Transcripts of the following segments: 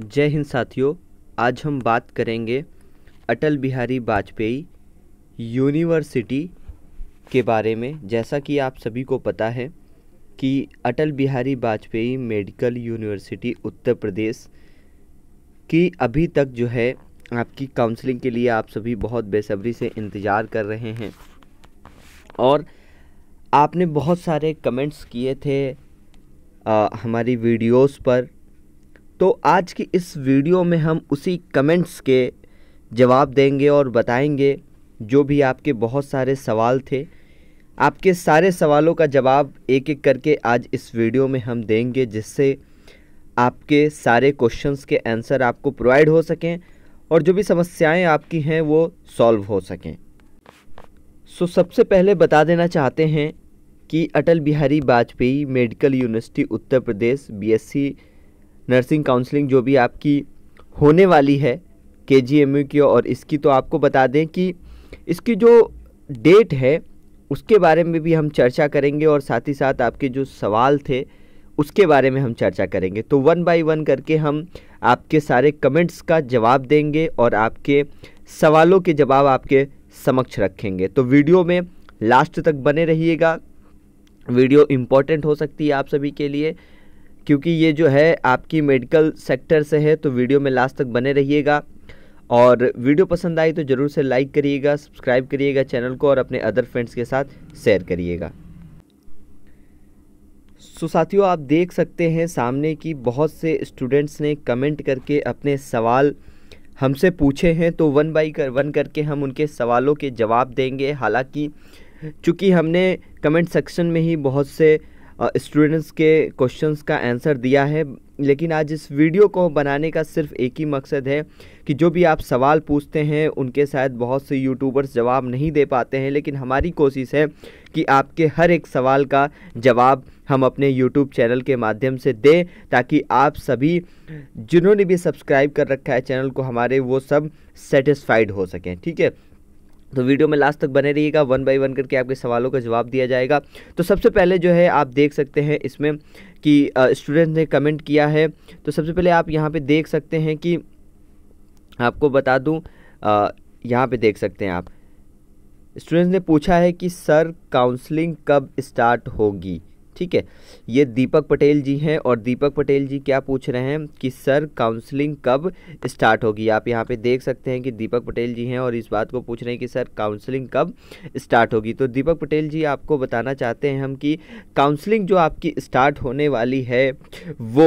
जय हिंद साथियों आज हम बात करेंगे अटल बिहारी वाजपेयी यूनिवर्सिटी के बारे में जैसा कि आप सभी को पता है कि अटल बिहारी वाजपेयी मेडिकल यूनिवर्सिटी उत्तर प्रदेश की अभी तक जो है आपकी काउंसलिंग के लिए आप सभी बहुत बेसब्री से इंतज़ार कर रहे हैं और आपने बहुत सारे कमेंट्स किए थे आ, हमारी वीडियोस पर तो आज की इस वीडियो में हम उसी कमेंट्स के जवाब देंगे और बताएंगे जो भी आपके बहुत सारे सवाल थे आपके सारे सवालों का जवाब एक एक करके आज इस वीडियो में हम देंगे जिससे आपके सारे क्वेश्चंस के आंसर आपको प्रोवाइड हो सकें और जो भी समस्याएं आपकी हैं वो सॉल्व हो सकें सो so, सबसे पहले बता देना चाहते हैं कि Atal Bihari Vajpayee medical university Uttar Pradesh BSc nursing counselling जो भी आपकी होने वाली है के जी एम यू की और इसकी तो आपको बता दें कि इसकी जो डेट है उसके बारे में भी हम चर्चा करेंगे और साथ ही साथ आपके जो सवाल थे उसके बारे में हम चर्चा करेंगे तो वन बाय वन करके हम आपके सारे कमेंट्स का जवाब देंगे और आपके सवालों के जवाब आपके समक्ष रखेंगे तो वीडियो में लास्ट तक बने रहिएगा वीडियो इम्पॉर्टेंट हो सकती है आप सभी के लिए क्योंकि ये जो है आपकी मेडिकल सेक्टर से है तो वीडियो में लास्ट तक बने रहिएगा और वीडियो पसंद आई तो ज़रूर से लाइक करिएगा सब्सक्राइब करिएगा चैनल को और अपने अदर फ्रेंड्स के साथ शेयर करिएगा सो साथियों आप देख सकते हैं सामने की बहुत से स्टूडेंट्स ने कमेंट करके अपने सवाल हमसे पूछे हैं तो वन बाई कर वन करके हम उनके सवालों के जवाब देंगे हालांकि चूँकि हमने कमेंट सेक्शन में ही बहुत से स्टूडेंट्स के क्वेश्चंस का आंसर दिया है लेकिन आज इस वीडियो को बनाने का सिर्फ एक ही मकसद है कि जो भी आप सवाल पूछते हैं उनके शायद बहुत से यूट्यूबर्स जवाब नहीं दे पाते हैं लेकिन हमारी कोशिश है कि आपके हर एक सवाल का जवाब हम अपने यूट्यूब चैनल के माध्यम से दें ताकि आप सभी जिन्होंने भी सब्सक्राइब कर रखा है चैनल को हमारे वो सब सेटिस्फाइड हो सकें ठीक है तो वीडियो में लास्ट तक बने रहिएगा वन बाय वन करके आपके सवालों का जवाब दिया जाएगा तो सबसे पहले जो है आप देख सकते हैं इसमें कि स्टूडेंट ने कमेंट किया है तो सबसे पहले आप यहाँ पे देख सकते हैं कि आपको बता दूँ यहाँ पे देख सकते हैं आप स्टूडेंट्स ने पूछा है कि सर काउंसलिंग कब स्टार्ट होगी ठीक है ये दीपक पटेल जी हैं और दीपक पटेल जी क्या पूछ रहे हैं कि सर काउंसलिंग कब स्टार्ट होगी आप यहाँ पे देख सकते हैं कि दीपक पटेल जी हैं और इस बात को पूछ रहे हैं कि सर काउंसलिंग कब स्टार्ट होगी तो दीपक पटेल जी आपको बताना चाहते हैं हम कि काउंसलिंग जो आपकी स्टार्ट होने वाली है वो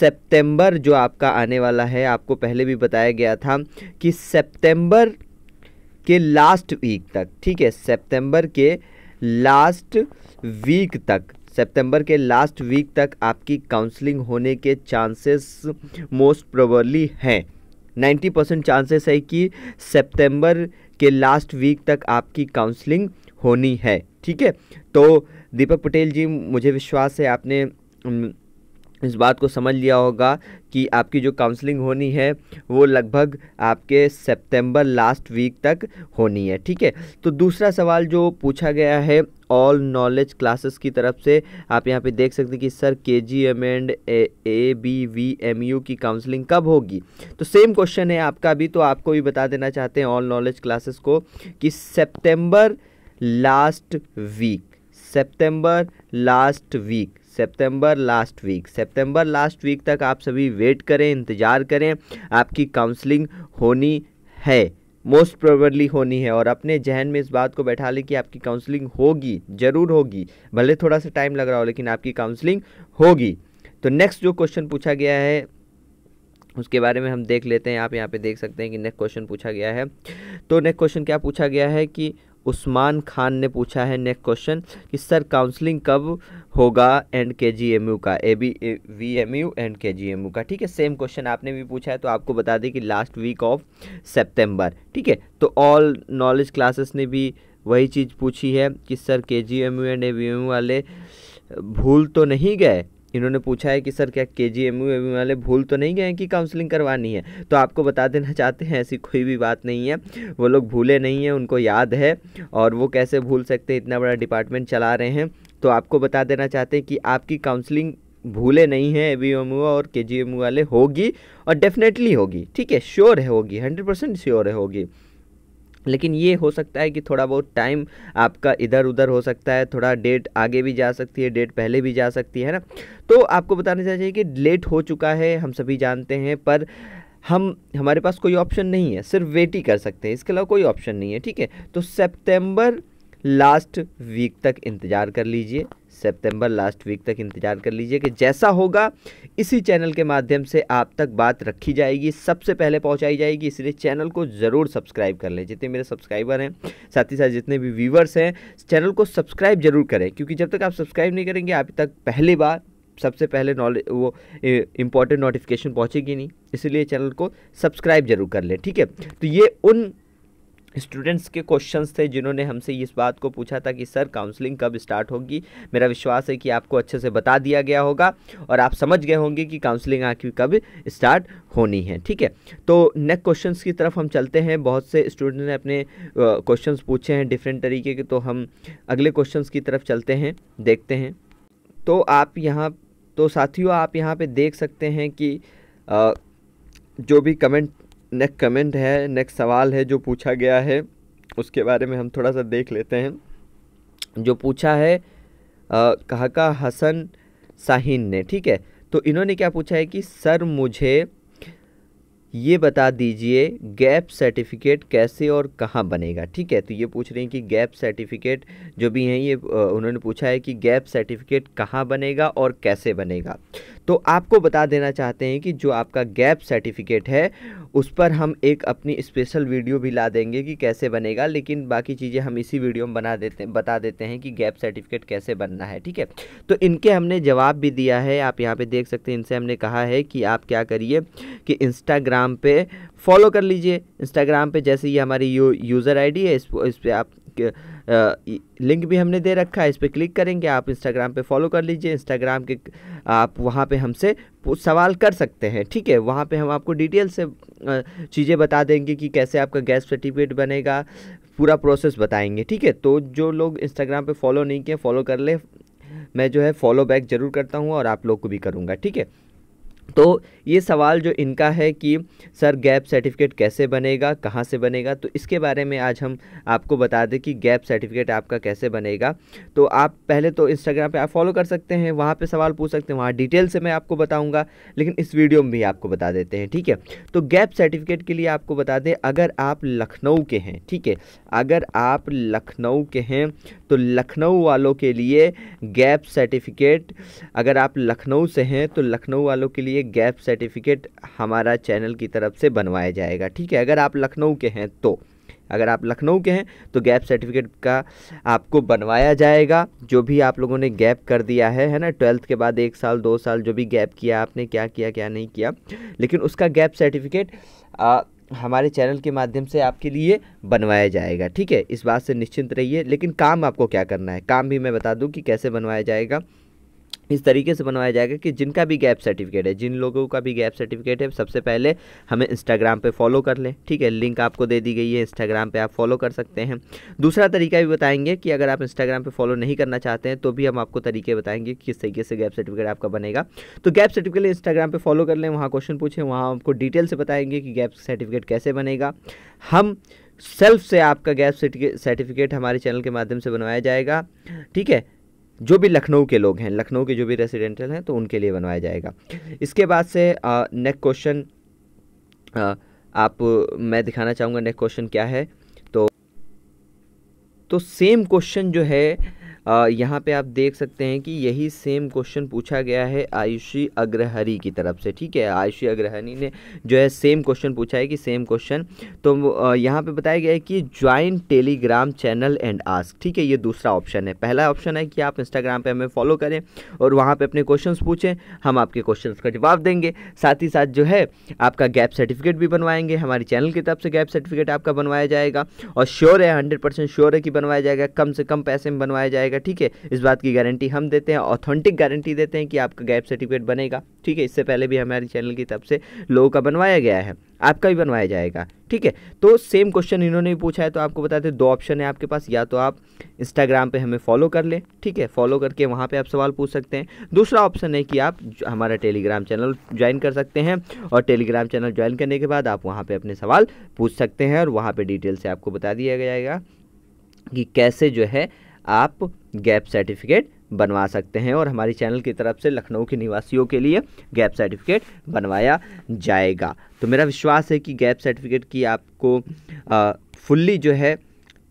सेप्टेम्बर जो आपका आने वाला है आपको पहले भी बताया गया था कि सेप्टेम्बर के लास्ट वीक तक ठीक है सेप्टेम्बर के लास्ट वीक तक सितंबर के लास्ट वीक तक आपकी काउंसलिंग होने के चांसेस मोस्ट प्रोबली हैं 90 परसेंट चांसेस है कि सितंबर के लास्ट वीक तक आपकी काउंसलिंग होनी है ठीक है तो दीपक पटेल जी मुझे विश्वास है आपने इस बात को समझ लिया होगा कि आपकी जो काउंसलिंग होनी है वो लगभग आपके सितंबर लास्ट वीक तक होनी है ठीक है तो दूसरा सवाल जो पूछा गया है ऑल नॉलेज क्लासेस की तरफ से आप यहाँ पे देख सकते हैं कि sir K G M and A B V M U की काउंसलिंग कब होगी तो सेम क्वेश्चन है आपका भी तो आपको भी बता देना चाहते हैं ऑल नॉलेज क्लासेस को कि September last week September last week सितंबर लास्ट वीक सितंबर लास्ट वीक तक आप सभी वेट करें इंतज़ार करें आपकी काउंसलिंग होनी है मोस्ट प्रोबली होनी है और अपने जहन में इस बात को बैठा लें कि आपकी काउंसलिंग होगी ज़रूर होगी भले थोड़ा सा टाइम लग रहा हो लेकिन आपकी काउंसलिंग होगी तो नेक्स्ट जो क्वेश्चन पूछा गया है उसके बारे में हम देख लेते हैं आप यहाँ पे देख सकते हैं कि नेक्स्ट क्वेश्चन पूछा गया है तो नेक्स्ट क्वेश्चन क्या पूछा गया है कि उस्मान खान ने पूछा है नेक्स्ट क्वेश्चन कि सर काउंसलिंग कब होगा and K G M U का A B V M U and K G M U का ठीक है सेम क्वेश्चन आपने भी पूछा है तो आपको बता दें कि लास्ट वीक ऑफ सेप्टेम्बर ठीक है तो ऑल नॉलेज क्लासेस ने भी वही चीज़ पूछी है कि sir K G M U and A V M U वाले भूल तो नहीं गए इन्होंने पूछा है कि सर क्या के जी एम यू वाले भूल तो नहीं गए हैं कि काउंसलिंग करवानी है तो आपको बता देना चाहते हैं ऐसी कोई भी बात नहीं है वो लोग भूले नहीं हैं उनको याद है और वो कैसे भूल सकते हैं इतना बड़ा डिपार्टमेंट चला रहे हैं तो आपको बता देना चाहते हैं कि आपकी काउंसलिंग भूले नहीं हैं ए वी एम यू और के जी एम यू वाले होगी और डेफिनेटली होगी ठीक है श्योर है होगी हंड्रेड परसेंट श्योर है होगी लेकिन ये हो सकता है कि थोड़ा बहुत टाइम आपका इधर उधर हो सकता है थोड़ा डेट आगे भी जा सकती है डेट पहले भी जा सकती है ना तो आपको बताना चाहिए कि लेट हो चुका है हम सभी जानते हैं पर हम हमारे पास कोई ऑप्शन नहीं है सिर्फ वेट ही कर सकते हैं इसके अलावा कोई ऑप्शन नहीं है ठीक है तो सेप्टेम्बर लास्ट वीक तक इंतज़ार कर लीजिए सितंबर लास्ट वीक तक इंतज़ार कर लीजिए कि जैसा होगा इसी चैनल के माध्यम से आप तक बात रखी जाएगी सबसे पहले पहुंचाई जाएगी इसलिए चैनल को ज़रूर सब्सक्राइब कर लें जितने मेरे सब्सक्राइबर हैं साथ ही साथ जितने भी व्यूवर्स हैं चैनल को सब्सक्राइब जरूर करें क्योंकि जब तक आप सब्सक्राइब नहीं करेंगे आप तक पहली बार सबसे पहले नॉलेज वो इम्पॉर्टेंट नोटिफिकेशन पहुँचेगी नहीं इसलिए चैनल को सब्सक्राइब जरूर कर लें ठीक है तो ये उन स्टूडेंट्स के क्वेश्चंस थे जिन्होंने हमसे इस बात को पूछा था कि सर काउंसलिंग कब स्टार्ट होगी मेरा विश्वास है कि आपको अच्छे से बता दिया गया होगा और आप समझ गए होंगे कि काउंसलिंग आखिर कब स्टार्ट होनी है ठीक है तो नेक्स्ट क्वेश्चन की तरफ हम चलते हैं बहुत से स्टूडेंट ने अपने क्वेश्चन पूछे हैं डिफरेंट तरीके के तो हम अगले क्वेश्चन की तरफ चलते हैं देखते हैं तो आप यहाँ तो साथियों आप यहाँ पर देख सकते हैं कि आ, जो भी कमेंट नेक्स्ट कमेंट है नेक्स्ट सवाल है जो पूछा गया है उसके बारे में हम थोड़ा सा देख लेते हैं जो पूछा है कहा का हसन साहिन ने ठीक है तो इन्होंने क्या पूछा है कि सर मुझे ये बता दीजिए गैप सर्टिफिकेट कैसे और कहाँ बनेगा ठीक है तो ये पूछ रहे हैं कि गैप सर्टिफिकेट जो भी हैं ये उन्होंने पूछा है कि गैप सर्टिफिकेट कहाँ बनेगा और कैसे बनेगा तो आपको बता देना चाहते हैं कि जो आपका गैप सर्टिफिकेट है उस पर हम एक अपनी स्पेशल वीडियो भी ला देंगे कि कैसे बनेगा लेकिन बाकी चीज़ें हम इसी वीडियो में बना देते बता देते हैं कि गैप सर्टिफिकेट कैसे बनना है ठीक है तो इनके हमने जवाब भी दिया है आप यहाँ पे देख सकते हैं इनसे हमने कहा है कि आप क्या करिए कि इंस्टाग्राम पे फॉलो कर लीजिए इंस्टाग्राम पे जैसे ये हमारी यू, यूज़र आई है इस, इस पर आप लिंक भी हमने दे रखा है इस पर क्लिक करेंगे आप इंस्टाग्राम पे फॉलो कर लीजिए इंस्टाग्राम के आप वहाँ पे हमसे सवाल कर सकते हैं ठीक है वहाँ पे हम आपको डिटेल से चीज़ें बता देंगे कि कैसे आपका गैस सर्टिफिकेट बनेगा पूरा प्रोसेस बताएंगे ठीक है तो जो लोग इंस्टाग्राम पर फॉलो नहीं किए फॉलो कर ले मैं जो है फॉलो बैक ज़रूर करता हूँ और आप लोग को भी करूँगा ठीक है तो ये सवाल जो इनका है कि सर गैप सर्टिफिकेट कैसे बनेगा कहाँ से बनेगा तो इसके बारे में आज हम आपको बता दें कि गैप सर्टिफिकेट आपका कैसे बनेगा तो आप पहले तो इंस्टाग्राम पे आप फॉलो कर सकते हैं वहाँ पे सवाल पूछ सकते हैं वहाँ डिटेल से मैं आपको बताऊँगा लेकिन इस वीडियो में भी आपको बता देते हैं ठीक है तो गैप सर्टिफिकेट के लिए आपको बता दें अगर आप लखनऊ के हैं ठीक है अगर आप लखनऊ के हैं तो लखनऊ वालों के लिए गैप सर्टिफिकेट अगर आप लखनऊ से हैं तो लखनऊ वालों के लिए लिए गैप सर्टिफिकेट हमारा चैनल की तरफ से बनवाया जाएगा ठीक है अगर आप लखनऊ के हैं तो अगर आप लखनऊ के हैं तो गैप सर्टिफिकेट का आपको बनवाया जाएगा जो भी आप लोगों ने गैप कर दिया है है ना ट्वेल्थ के बाद एक साल दो साल जो भी गैप किया आपने क्या किया क्या नहीं किया लेकिन उसका गैप सर्टिफिकेट आ, हमारे चैनल के माध्यम से आपके लिए बनवाया जाएगा ठीक है इस बात से निश्चिंत रहिए लेकिन काम आपको क्या करना है काम भी मैं बता दूँ कि कैसे बनवाया जाएगा इस तरीके से बनवाया जाएगा कि जिनका भी गैप सर्टिफिकेट है जिन लोगों का भी गैप सर्टिफिकेट है सबसे पहले हमें इंस्टाग्राम पे फॉलो कर लें ठीक है लिंक आपको दे दी गई है इंस्टाग्राम पे आप फॉलो कर सकते हैं दूसरा तरीका भी बताएंगे कि अगर आप इंस्टाग्राम पे फॉलो नहीं करना चाहते हैं तो भी हम आपको तरीके बताएंगे कि किस तरीके से गैप सर्टिफिकेट आपका बनेगा तो गैप सर्टिफिकेट इंस्टाग्राम पर फॉलो कर लें वहाँ क्वेश्चन पूछें वहाँ आपको डिटेल से बताएंगे कि गैप सर्टिफिकेट कैसे बनेगा हम सेल्फ से आपका गैप सर्टिफिकेट हमारे चैनल के माध्यम से बनवाया जाएगा ठीक है जो भी लखनऊ के लोग हैं लखनऊ के जो भी रेसिडेंटल हैं तो उनके लिए बनवाया जाएगा इसके बाद से नेक्स्ट क्वेश्चन आप मैं दिखाना चाहूँगा नेक्स्ट क्वेश्चन क्या है तो तो सेम क्वेश्चन जो है यहाँ पे आप देख सकते हैं कि यही सेम क्वेश्चन पूछा गया है आयुषी अग्रहरी की तरफ से ठीक है आयुषी अग्रहरी ने जो है सेम क्वेश्चन पूछा है कि सेम क्वेश्चन तो यहाँ पे बताया गया है कि join Telegram channel and ask ठीक है ये दूसरा ऑप्शन है पहला ऑप्शन है कि आप इंस्टाग्राम पर हमें फॉलो करें और वहाँ पर अपने क्वेश्चन पूछें हम आपके क्वेश्चन का जवाब देंगे साथ ही साथ जो है आपका गैप सर्टिफिकेट भी बनवाएंगे हमारे चैनल की तरफ से गैप सर्टिफिकेट आपका बनवाया जाएगा और श्योर है हंड्रेड परसेंट श्योर है कि बनवाया जाएगा कम से कम पैसे में बनवाया जाएगा जाएगा ठीक है इस बात की गारंटी हम देते हैं ऑथेंटिक गारंटी देते हैं कि आपका गैप सर्टिफिकेट बनेगा ठीक है इससे पहले भी हमारे चैनल की तरफ से लोगों का बनवाया गया है आपका भी बनवाया जाएगा ठीक है तो सेम क्वेश्चन इन्होंने भी पूछा है तो आपको बताते दो ऑप्शन है आपके पास या तो आप इंस्टाग्राम पे हमें फॉलो कर लें ठीक है फॉलो करके वहाँ पे आप सवाल पूछ सकते हैं दूसरा ऑप्शन है कि आप हमारा टेलीग्राम चैनल ज्वाइन कर सकते हैं और टेलीग्राम चैनल ज्वाइन करने के बाद आप वहाँ पर अपने सवाल पूछ सकते हैं और वहाँ पर डिटेल से आपको बता दिया जाएगा कि कैसे जो है आप गैप सर्टिफिकेट बनवा सकते हैं और हमारी चैनल की तरफ से लखनऊ के निवासियों के लिए गैप सर्टिफिकेट बनवाया जाएगा तो मेरा विश्वास है कि गैप सर्टिफिकेट की आपको फुल्ली जो है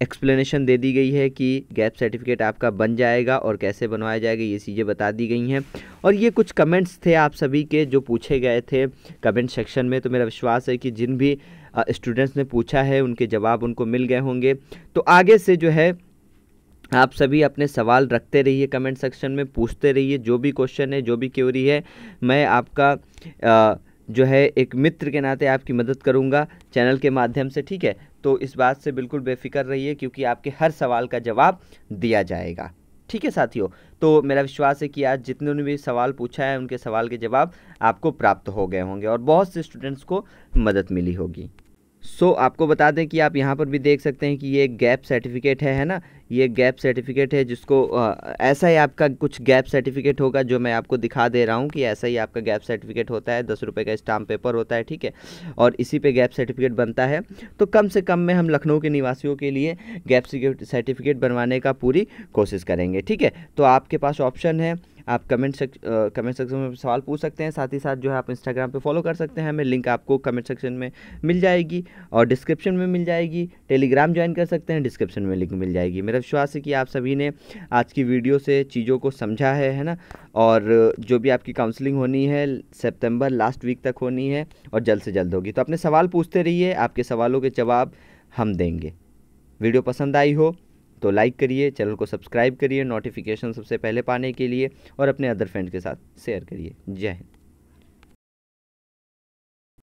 एक्सप्लेनेशन दे दी गई है कि गैप सर्टिफिकेट आपका बन जाएगा और कैसे बनवाया जाएगा ये चीज़ें बता दी गई हैं और ये कुछ कमेंट्स थे आप सभी के जो पूछे गए थे कमेंट सेक्शन में तो मेरा विश्वास है कि जिन भी स्टूडेंट्स ने पूछा है उनके जवाब उनको मिल गए होंगे तो आगे से जो है आप सभी अपने सवाल रखते रहिए कमेंट सेक्शन में पूछते रहिए जो भी क्वेश्चन है जो भी क्योरी है मैं आपका आ, जो है एक मित्र के नाते आपकी मदद करूंगा चैनल के माध्यम से ठीक है तो इस बात से बिल्कुल बेफिक्र रहिए क्योंकि आपके हर सवाल का जवाब दिया जाएगा ठीक है साथियों तो मेरा विश्वास है कि आज जितने ने भी सवाल पूछा है उनके सवाल के जवाब आपको प्राप्त हो गए होंगे और बहुत से स्टूडेंट्स को मदद मिली होगी सो so, आपको बता दें कि आप यहाँ पर भी देख सकते हैं कि ये गैप सर्टिफिकेट है है ना ये गैप सर्टिफिकेट है जिसको आ, ऐसा ही आपका कुछ गैप सर्टिफिकेट होगा जो मैं आपको दिखा दे रहा हूँ कि ऐसा ही आपका गैप सर्टिफिकेट होता है दस रुपये का स्टाम्प पेपर होता है ठीक है और इसी पे गैप सर्टिफिकेट बनता है तो कम से कम में हम लखनऊ के निवासियों के लिए गैप सर्टिफिकेट बनवाने का पूरी कोशिश करेंगे ठीक है तो आपके पास ऑप्शन है आप कमेंट सेक्श कमेंट सेक्शन में सवाल पूछ सकते हैं साथ ही साथ जो है आप इंस्टाग्राम पे फॉलो कर सकते हैं हमें लिंक आपको कमेंट सेक्शन में मिल जाएगी और डिस्क्रिप्शन में मिल जाएगी टेलीग्राम ज्वाइन कर सकते हैं डिस्क्रिप्शन में लिंक मिल जाएगी मेरा विश्वास है कि आप सभी ने आज की वीडियो से चीज़ों को समझा है है ना और जो भी आपकी काउंसलिंग होनी है सेप्टेम्बर लास्ट वीक तक होनी है और जल्द से जल्द होगी तो अपने सवाल पूछते रहिए आपके सवालों के जवाब हम देंगे वीडियो पसंद आई हो तो लाइक करिए चैनल को सब्सक्राइब करिए नोटिफिकेशन सबसे पहले पाने के लिए और अपने अदर फ्रेंड के साथ शेयर करिए जय हिंद